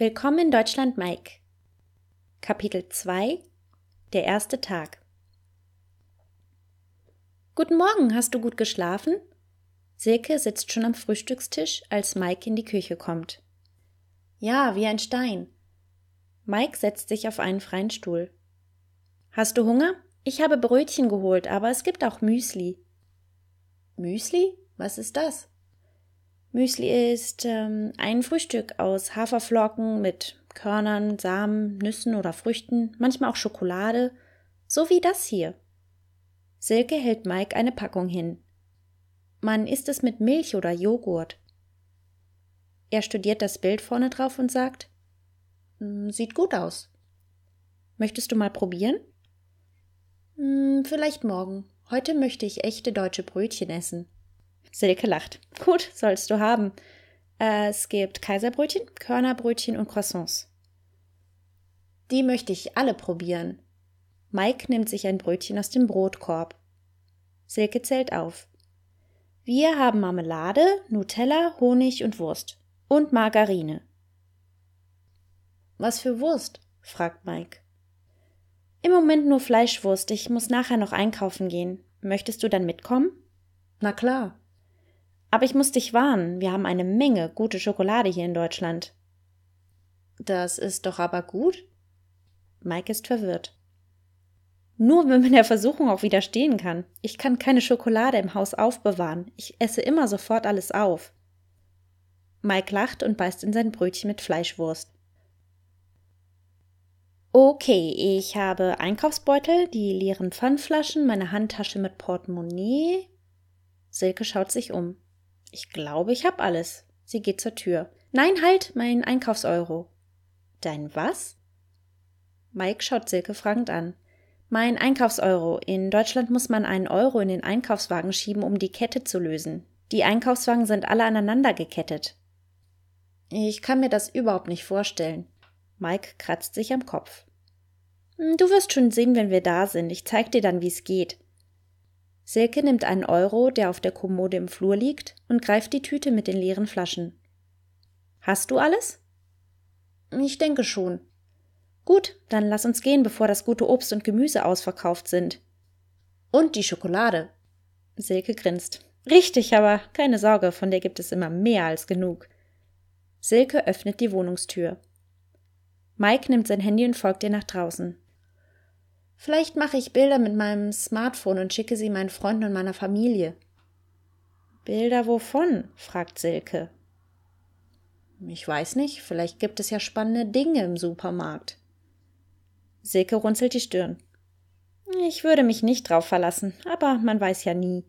Willkommen in Deutschland, Mike. Kapitel 2 Der erste Tag. Guten Morgen, hast du gut geschlafen? Silke sitzt schon am Frühstückstisch, als Mike in die Küche kommt. Ja, wie ein Stein. Mike setzt sich auf einen freien Stuhl. Hast du Hunger? Ich habe Brötchen geholt, aber es gibt auch Müsli. Müsli? Was ist das? Müsli ist ähm, ein Frühstück aus Haferflocken mit Körnern, Samen, Nüssen oder Früchten, manchmal auch Schokolade, so wie das hier. Silke hält Mike eine Packung hin. Man isst es mit Milch oder Joghurt. Er studiert das Bild vorne drauf und sagt, hm, sieht gut aus. Möchtest du mal probieren? Hm, vielleicht morgen. Heute möchte ich echte deutsche Brötchen essen. Silke lacht. Gut, sollst du haben. Es gibt Kaiserbrötchen, Körnerbrötchen und Croissants. Die möchte ich alle probieren. Mike nimmt sich ein Brötchen aus dem Brotkorb. Silke zählt auf. Wir haben Marmelade, Nutella, Honig und Wurst. Und Margarine. Was für Wurst? fragt Mike. Im Moment nur Fleischwurst. Ich muss nachher noch einkaufen gehen. Möchtest du dann mitkommen? Na klar. Aber ich muss dich warnen, wir haben eine Menge gute Schokolade hier in Deutschland. Das ist doch aber gut? Mike ist verwirrt. Nur wenn man der Versuchung auch widerstehen kann. Ich kann keine Schokolade im Haus aufbewahren. Ich esse immer sofort alles auf. Mike lacht und beißt in sein Brötchen mit Fleischwurst. Okay, ich habe Einkaufsbeutel, die leeren Pfandflaschen, meine Handtasche mit Portemonnaie. Silke schaut sich um. Ich glaube, ich habe alles. Sie geht zur Tür. Nein, halt, mein Einkaufseuro. Dein was? Mike schaut Silke fragend an. Mein Einkaufseuro. In Deutschland muss man einen Euro in den Einkaufswagen schieben, um die Kette zu lösen. Die Einkaufswagen sind alle aneinander gekettet. Ich kann mir das überhaupt nicht vorstellen. Mike kratzt sich am Kopf. Hm, du wirst schon sehen, wenn wir da sind. Ich zeig dir dann, wie's geht. Silke nimmt einen Euro, der auf der Kommode im Flur liegt, und greift die Tüte mit den leeren Flaschen. Hast du alles? Ich denke schon. Gut, dann lass uns gehen, bevor das gute Obst und Gemüse ausverkauft sind. Und die Schokolade. Silke grinst. Richtig, aber keine Sorge, von der gibt es immer mehr als genug. Silke öffnet die Wohnungstür. Mike nimmt sein Handy und folgt ihr nach draußen. Vielleicht mache ich Bilder mit meinem Smartphone und schicke sie meinen Freunden und meiner Familie. Bilder wovon? fragt Silke. Ich weiß nicht, vielleicht gibt es ja spannende Dinge im Supermarkt. Silke runzelt die Stirn. Ich würde mich nicht drauf verlassen, aber man weiß ja nie.